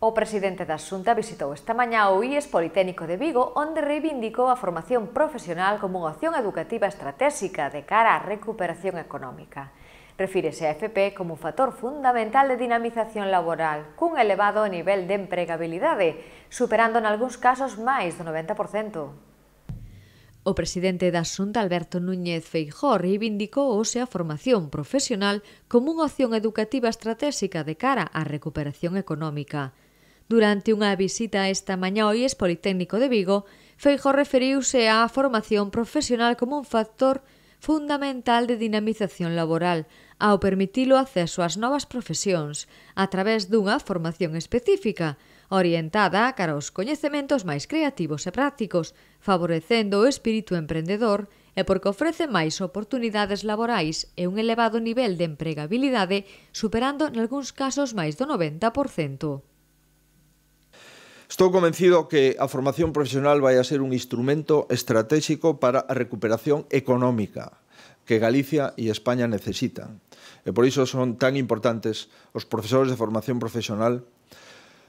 O presidente da Xunta visitou esta mañá o IES Politécnico de Vigo, onde reivindicou a formación profesional como unha opción educativa estratégica de cara á recuperación económica. Refírese a FP como un factor fundamental de dinamización laboral, cun elevado nivel de empregabilidade, superando en algúns casos máis do 90%. O presidente da Xunta, Alberto Núñez Feijó, reivindicou hoxe a formación profesional como unha opción educativa estratégica de cara á recuperación económica. Durante unha visita esta mañá ao IES Politécnico de Vigo, Feijo referiuse á formación profesional como un factor fundamental de dinamización laboral, ao permitir o acceso ás novas profesións, a través dunha formación específica, orientada cara aos coñecementos máis creativos e prácticos, favorecendo o espírito emprendedor e porque ofrece máis oportunidades laborais e un elevado nivel de empregabilidade, superando nalgúns casos máis do 90%. Estou convencido que a formación profesional vai a ser un instrumento estratégico para a recuperación económica que Galicia e España necesitan. E por iso son tan importantes os profesores de formación profesional,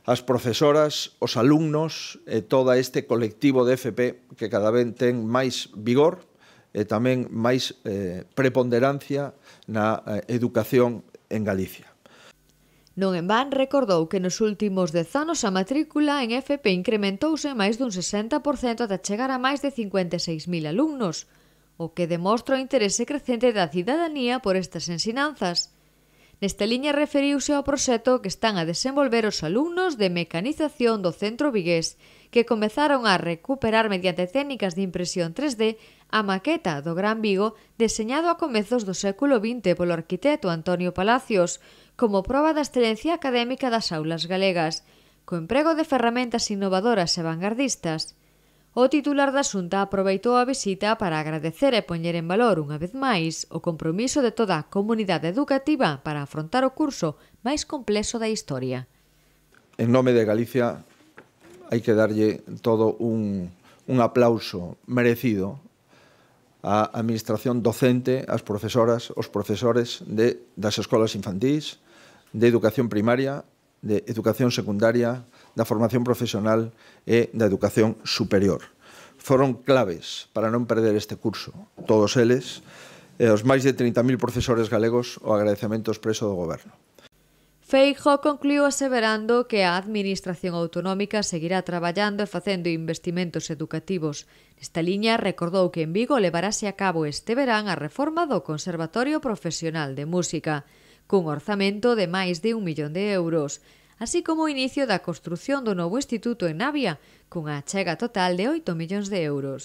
as profesoras, os alumnos e todo este colectivo de FP que cada vez ten máis vigor e tamén máis eh, preponderancia na eh, educación en Galicia. Non en van recordou que nos últimos dez anos a matrícula en FP incrementouse máis dun 60% ata chegar a máis de 56.000 alumnos, o que demostra o interese crecente da cidadanía por estas ensinanzas. Nesta liña referiuse ao proxecto que están a desenvolver os alumnos de mecanización do Centro Vigués, que comezaron a recuperar mediante técnicas de impresión 3D a maqueta do Gran Vigo deseñado a comezos do século XX polo arquitecto Antonio Palacios, como proba da excelencia académica das aulas galegas, co emprego de ferramentas innovadoras e vanguardistas, O titular da Xunta aproveitou a visita para agradecer e poñer en valor unha vez máis o compromiso de toda a comunidade educativa para afrontar o curso máis complexo da historia. En nome de Galicia hai que darlle todo un, un aplauso merecido á administración docente, ás profesoras, aos profesores de, das escolas infantís, de educación primaria, de educación secundaria, da formación profesional e da educación superior. Foron claves para non perder este curso. Todos eles, e os máis de 30.000 profesores galegos, o agradecemento expreso do goberno. Feijo concluiu aseverando que a Administración Autonómica seguirá traballando e facendo investimentos educativos. Nesta liña, recordou que en Vigo levarase a cabo este verán a reforma do Conservatorio Profesional de Música, cun orzamento de máis de un millón de euros, así como o inicio da construción do novo instituto en Navia, cunha achega total de 8 millóns de euros.